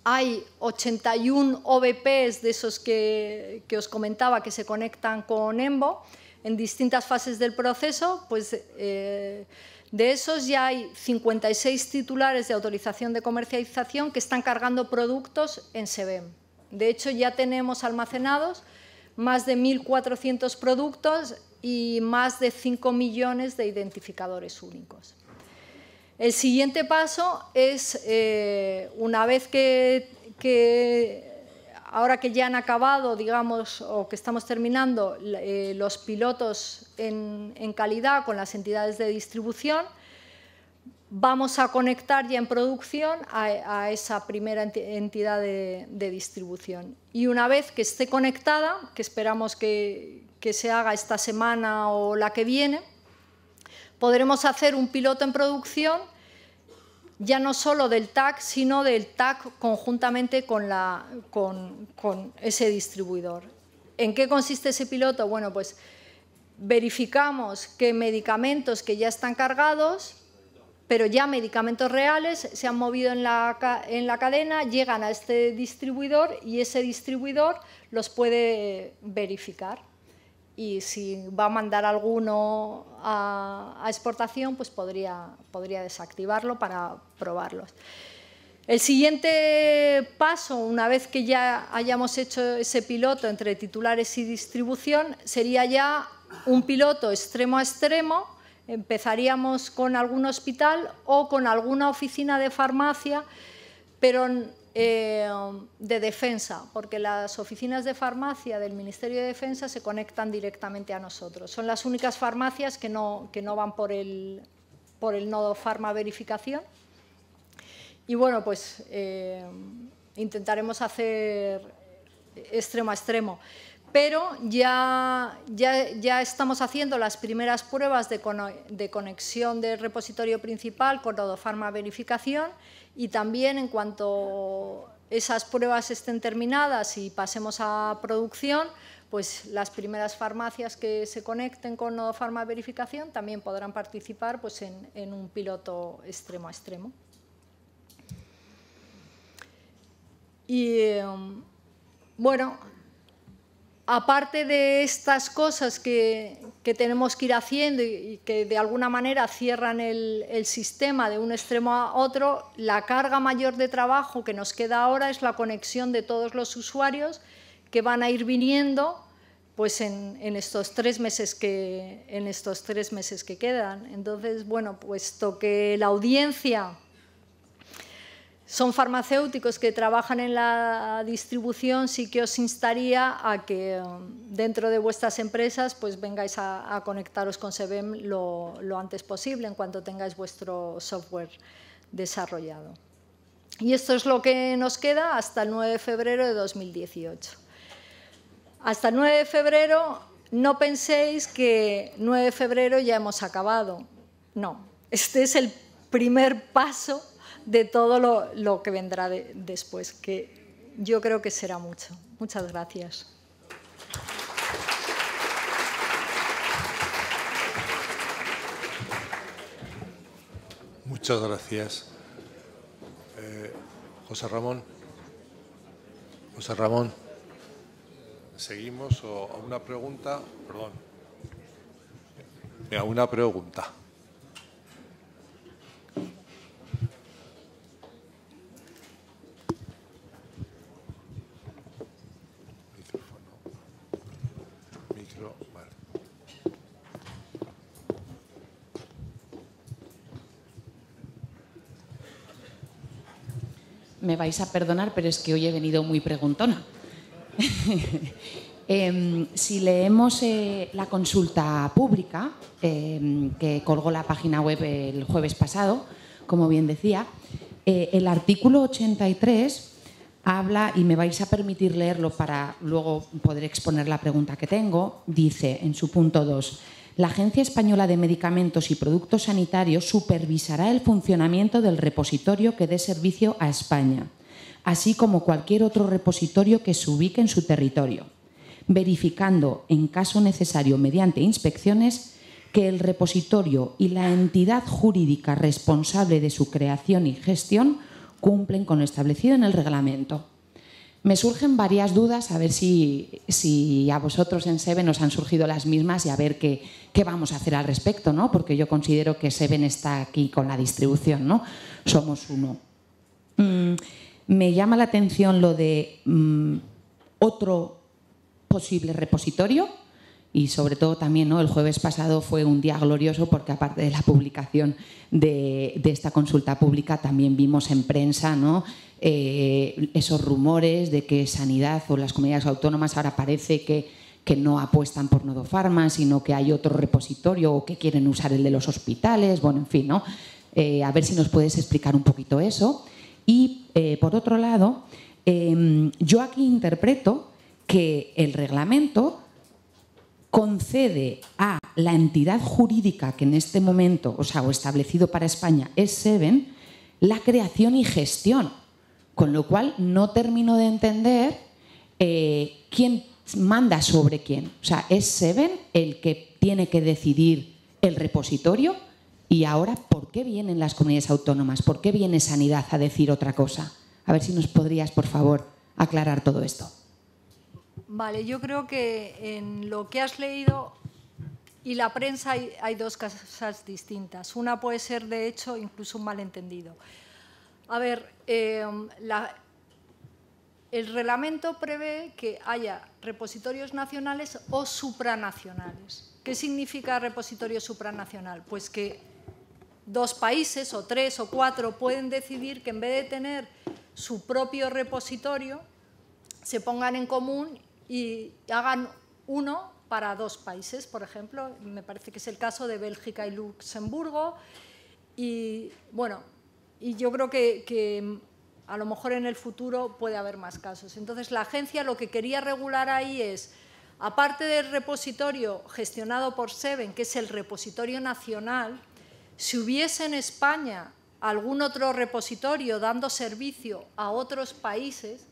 hay 81 OBPs de esos que, os comentaba que se conectan con EMBO en distintas fases del proceso, pues eh, de esos ya hay 56 titulares de autorización de comercialización que están cargando productos en SEBEM. De hecho, ya tenemos almacenados más de 1.400 productos y más de 5 millones de identificadores únicos. El siguiente paso es, eh, una vez que, ahora que ya han acabado, digamos, o que estamos terminando eh, los pilotos en, calidad con las entidades de distribución, vamos a conectar ya en producción a, esa primera entidad de, distribución. Y una vez que esté conectada, que esperamos que, se haga esta semana o la que viene, podremos hacer un piloto en producción ya no solo del TAC, sino del TAC conjuntamente con, ese distribuidor. ¿En qué consiste ese piloto? Bueno, pues verificamos que medicamentos que ya están cargados, pero ya medicamentos reales, se han movido en la, cadena, llegan a este distribuidor y ese distribuidor los puede verificar y si va a mandar alguno a, exportación, pues podría, podría desactivarlo para probarlos. El siguiente paso, una vez que ya hayamos hecho ese piloto entre titulares y distribución, sería ya un piloto extremo a extremo. Empezaríamos con algún hospital o con alguna oficina de farmacia, pero eh, de defensa, porque las oficinas de farmacia del Ministerio de Defensa se conectan directamente a nosotros. Son las únicas farmacias que no, van por el, nodo farma verificación. Y bueno, pues eh, intentaremos hacer extremo a extremo. Pero ya, ya, estamos haciendo las primeras pruebas de, conexión del repositorio principal con nodo farma verificación y también en cuanto esas pruebas estén terminadas y pasemos a producción, pues las primeras farmacias que se conecten con Nodofarma Verificación también podrán participar pues, en, en un piloto extremo a extremo. Y em, bueno, aparte de estas cosas que, tenemos que ir haciendo y, que de alguna manera cierran el, sistema de un extremo a otro, la carga mayor de trabajo que nos queda ahora es la conexión de todos los usuarios que van a ir viniendo pues en, estos tres meses que en estos tres meses que quedan. Entonces, bueno, puesto que la audiencia son farmacéuticos que trabajan en la distribución, sí que os instaría a que mm, dentro de vuestras empresas pues vengáis a, conectaros con SEBEM lo, antes posible, en cuanto tengáis vuestro software desarrollado. Y esto es lo que nos queda hasta el 9 de febrero de 2018. Hasta el 9 de febrero no penséis que 9 de febrero ya hemos acabado. No, este es el primer paso de todo lo, que vendrá después, que yo creo que será mucho. Muchas gracias. Muchas gracias. Eh, José Ramón. José Ramón. ¿Seguimos a una pregunta? Perdón. A una pregunta. vais a perdonar, pero es que hoy he venido muy preguntona. Em, si leemos eh, la consulta pública em, que colgó la página web el jueves pasado, como bien decía, eh, el artículo 83 habla, y me vais a permitir leerlo para luego poder exponer la pregunta que tengo, dice en su punto 2, la Agencia Española de Medicamentos y Productos Sanitarios supervisará el funcionamiento del repositorio que dé servicio a España, así como cualquier otro repositorio que se ubique en su territorio, verificando, en caso necesario mediante inspecciones, que el repositorio y la entidad jurídica responsable de su creación y gestión cumplen con lo establecido en el reglamento. Me surgen varias dudas, a ver si, si a vosotros en Seven os han surgido las mismas y a ver qué, qué vamos a hacer al respecto, ¿no? Porque yo considero que Seven está aquí con la distribución, ¿no? Somos uno. Mm, me llama la atención lo de mm, otro posible repositorio y sobre todo también ¿no? el jueves pasado fue un día glorioso porque aparte de la publicación de, de esta consulta pública también vimos en prensa ¿no? Eh, esos rumores de que sanidad o las comunidades autónomas ahora parece que, no apuestan por Nodofarma, sino que hay otro repositorio o que quieren usar el de los hospitales, bueno, en fin, ¿no? Eh, a ver si nos puedes explicar un poquito eso. Y eh, por otro lado, em, yo aquí interpreto que el reglamento concede a la entidad jurídica que en este momento, o sea, o establecido para España es Seven, la creación y gestión con lo cual no termino de entender eh, quién manda sobre quién. O sea, es Seven el que tiene que decidir el repositorio y ahora por qué vienen las comunidades autónomas, por qué viene Sanidad a decir otra cosa. A ver si nos podrías, por favor, aclarar todo esto. Vale, yo creo que en lo que has leído y la prensa hay, dos cosas distintas. Una puede ser, de hecho, incluso un malentendido. A ver, em, el reglamento prevé que haya repositorios nacionales o supranacionales. ¿Qué significa repositorio supranacional? Pues que dos países o tres o cuatro pueden decidir que en vez de tener su propio repositorio, se pongan en común y hagan uno para dos países, por ejemplo, me parece que es el caso de Bélgica y Luxemburgo, y bueno, y yo creo que, mm, a lo mejor en el futuro puede haber más casos. Entonces, la agencia lo que quería regular ahí es, aparte del repositorio gestionado por Seven, que es el repositorio nacional, si hubiese en España algún otro repositorio dando servicio a otros países,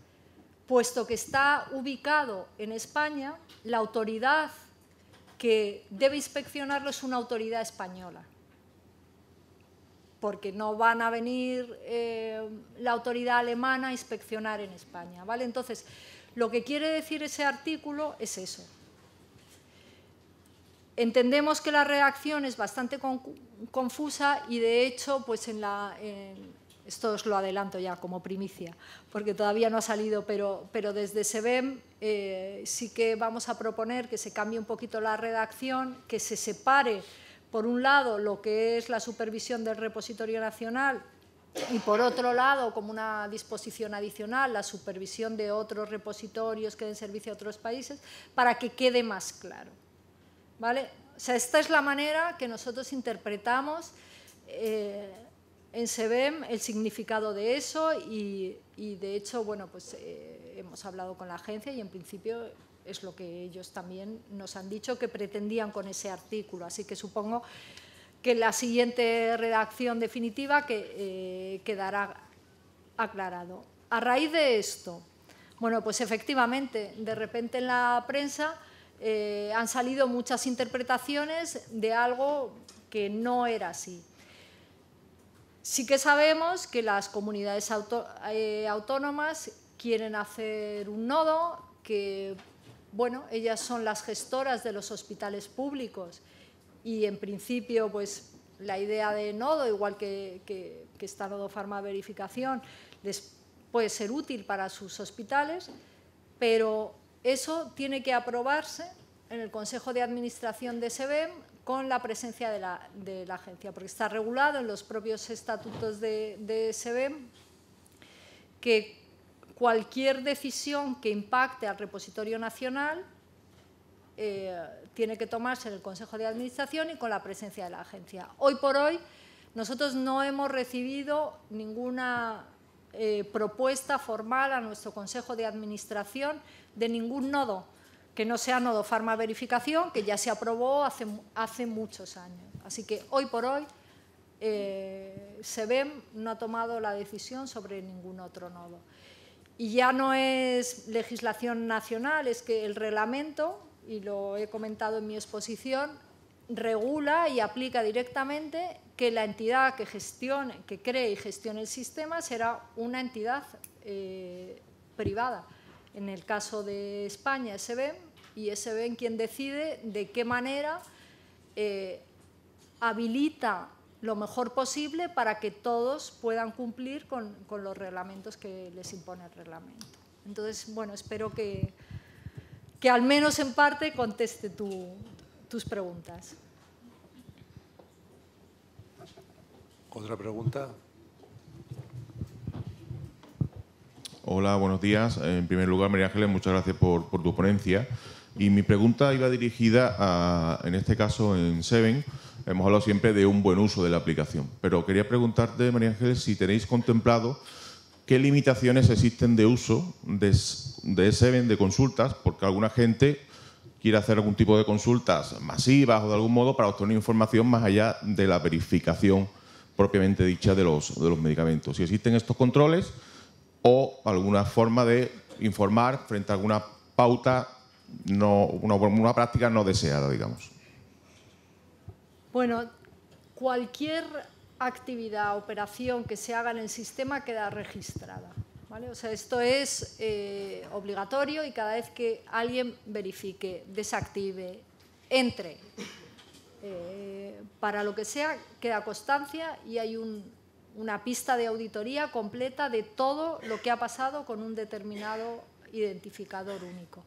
puesto que está ubicado en España, la autoridad que debe inspeccionarlo es una autoridad española porque no van a venir eh, la autoridad alemana a inspeccionar en España. ¿vale? Entonces, lo que quiere decir ese artículo es eso. Entendemos que la redacción es bastante confusa y, de hecho, pues en la, esto os lo adelanto ya como primicia, porque todavía no ha salido, pero, pero desde SEBEM eh, sí que vamos a proponer que se cambie un poquito la redacción, que se separe por un lado, lo que es la supervisión del repositorio nacional y por otro lado, como una disposición adicional, la supervisión de otros repositorios que den servicio a otros países, para que quede más claro. ¿Vale? O sea, esta es la manera que nosotros interpretamos eh, en SEBEM el significado de eso y, de hecho, bueno, pues eh, hemos hablado con la agencia y en principio es lo que ellos también nos han dicho que pretendían con ese artículo. Así que supongo que la siguiente redacción definitiva que, eh, quedará aclarado. A raíz de esto, bueno, pues efectivamente, de repente en la prensa eh, han salido muchas interpretaciones de algo que no era así. Sí que sabemos que las comunidades eh, autónomas quieren hacer un nodo, que bueno, ellas son las gestoras de los hospitales públicos y en principio pues la idea de Nodo, igual que, que, está Nodo Pharma Verificación, puede ser útil para sus hospitales, pero eso tiene que aprobarse en el Consejo de Administración de SEBEM con la presencia de la, agencia, porque está regulado en los propios estatutos de, de SEBEM que cualquier decisión que impacte al repositorio nacional eh, tiene que tomarse en el Consejo de Administración y con la presencia de la agencia. Hoy por hoy nosotros no hemos recibido ninguna eh, propuesta formal a nuestro Consejo de Administración de ningún nodo que no sea nodo farma verificación, que ya se aprobó hace, muchos años. Así que hoy por hoy eh, SEBEM no ha tomado la decisión sobre ningún otro nodo. Y ya no es legislación nacional, es que el reglamento, y lo he comentado en mi exposición, regula y aplica directamente que la entidad que gestione, que cree y gestione el sistema será una entidad eh, privada. En el caso de España, SBEM, y ven quien decide de qué manera eh, habilita lo mejor posible para que todos puedan cumplir con, los reglamentos que les impone el reglamento. Entonces, bueno, espero que, que al menos en parte conteste tus preguntas. ¿Otra pregunta? Hola, buenos días. En primer lugar, María Ángeles, muchas gracias por, tu ponencia. Y mi pregunta iba dirigida, a, en este caso, en Seven, Hemos hablado siempre de un buen uso de la aplicación, pero quería preguntarte, María Ángeles, si tenéis contemplado qué limitaciones existen de uso de, ese Seven, de consultas, porque alguna gente quiere hacer algún tipo de consultas masivas o de algún modo para obtener información más allá de la verificación propiamente dicha de los, de los medicamentos. Si existen estos controles o alguna forma de informar frente a alguna pauta, no, una, una práctica no deseada, digamos. Bueno, cualquier actividad, operación que se haga en el sistema queda registrada. ¿vale? O sea, esto es eh, obligatorio y cada vez que alguien verifique, desactive, entre, eh, para lo que sea, queda constancia y hay una pista de auditoría completa de todo lo que ha pasado con un determinado identificador único.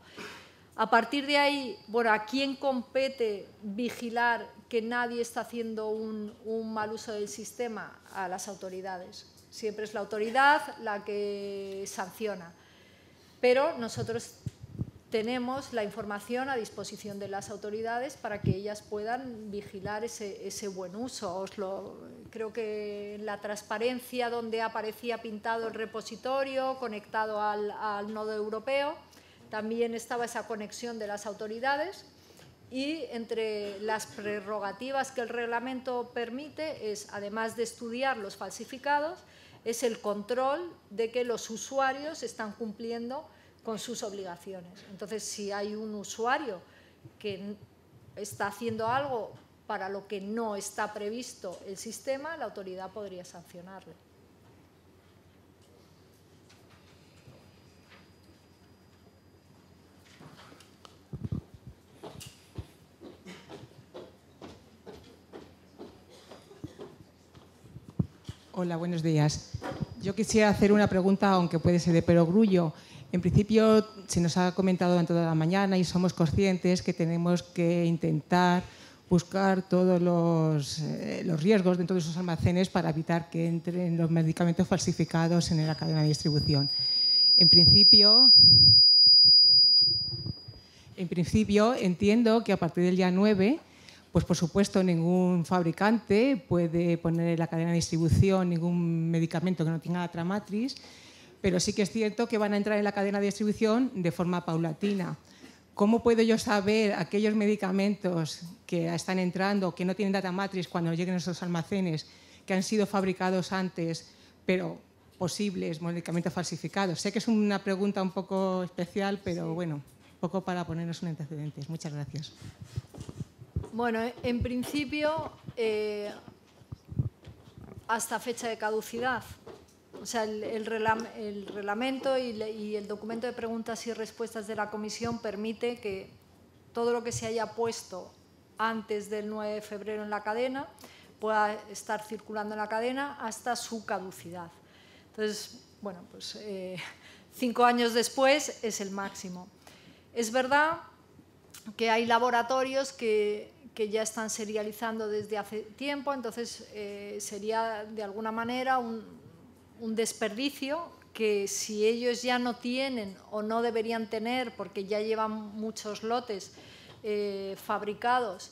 A partir de ahí, bueno, ¿a quién compete vigilar que nadie está haciendo un, mal uso del sistema a las autoridades. Siempre es la autoridad la que sanciona. Pero nosotros tenemos la información a disposición de las autoridades para que ellas puedan vigilar ese, buen uso. Os lo, creo que la transparencia donde aparecía pintado el repositorio conectado al nodo europeo, también estaba esa conexión de las autoridades y entre las prerrogativas que el reglamento permite es, además de estudiar los falsificados, es el control de que los usuarios están cumpliendo con sus obligaciones. Entonces, si hay un usuario que está haciendo algo para lo que no está previsto el sistema, la autoridad podría sancionarle. Hola, buenos días. Yo quisiera hacer una pregunta, aunque puede ser de perogrullo. En principio, se nos ha comentado durante toda la mañana y somos conscientes que tenemos que intentar buscar todos los, eh, riesgos dentro de esos almacenes para evitar que entren los medicamentos falsificados en la cadena de distribución. En principio, en principio entiendo que a partir del día 9 pues por supuesto ningún fabricante puede poner en la cadena de distribución ningún medicamento que no tenga data matriz, pero sí que es cierto que van a entrar en la cadena de distribución de forma paulatina. ¿Cómo puedo yo saber aquellos medicamentos que están entrando, que no tienen data matrix cuando lleguen a nuestros almacenes, que han sido fabricados antes, pero posibles medicamentos falsificados? Sé que es una pregunta un poco especial, pero bueno, poco para ponernos un antecedente. Muchas gracias. Bueno, en principio, eh, hasta fecha de caducidad. O sea, el, reglamento y, el documento de preguntas y respuestas de la comisión permite que todo lo que se haya puesto antes del 9 de febrero en la cadena pueda estar circulando en la cadena hasta su caducidad. Entonces, bueno, pues eh, cinco años después es el máximo. Es verdad que hay laboratorios que que ya están serializando desde hace tiempo, entonces eh, sería de alguna manera un, desperdicio que si ellos ya no tienen o no deberían tener, porque ya llevan muchos lotes eh, fabricados,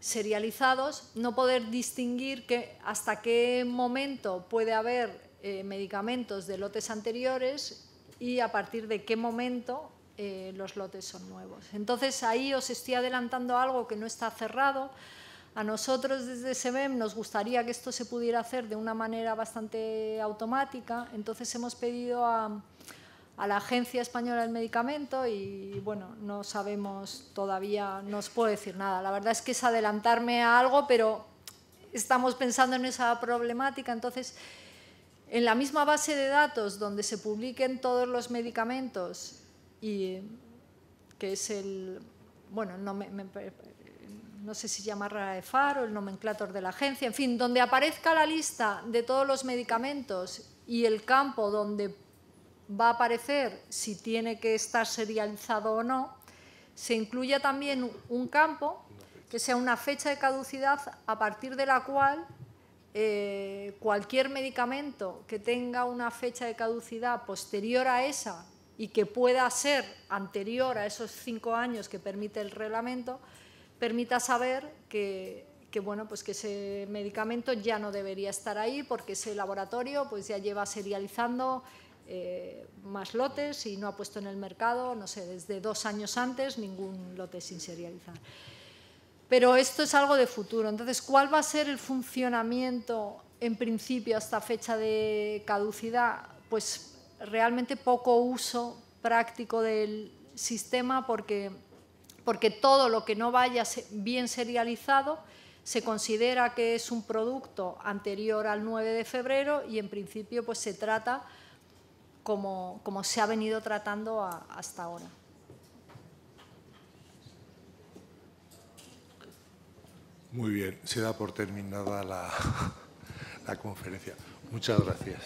serializados, no poder distinguir que hasta qué momento puede haber eh, medicamentos de lotes anteriores y a partir de qué momento eh, los lotes son nuevos. Entonces ahí os estoy adelantando algo que no está cerrado. A nosotros desde SEMEM e nos gustaría que esto se pudiera hacer de una manera bastante automática, entonces hemos pedido a, a la Agencia Española del Medicamento y bueno, no sabemos todavía, no os puedo decir nada. La verdad es que es adelantarme a algo, pero estamos pensando en esa problemática, entonces en la misma base de datos donde se publiquen todos los medicamentos y que es el, bueno, no, sé si llamarla de o el nomenclator de la agencia, en fin, donde aparezca la lista de todos los medicamentos y el campo donde va a aparecer si tiene que estar serializado o no, se incluye también un campo que sea una fecha de caducidad a partir de la cual eh, cualquier medicamento que tenga una fecha de caducidad posterior a esa y que pueda ser anterior a esos cinco años que permite el reglamento, permita saber que, bueno, pues que ese medicamento ya no debería estar ahí porque ese laboratorio pues ya lleva serializando eh, más lotes y no ha puesto en el mercado, no sé, desde dos años antes ningún lote sin serializar. Pero esto es algo de futuro. Entonces, ¿cuál va a ser el funcionamiento en principio hasta fecha de caducidad? Pues realmente poco uso práctico del sistema porque, porque todo lo que no vaya bien serializado se considera que es un producto anterior al 9 de febrero y en principio pues se trata como, como se ha venido tratando hasta ahora. Muy bien, se da por terminada la, conferencia. Muchas gracias.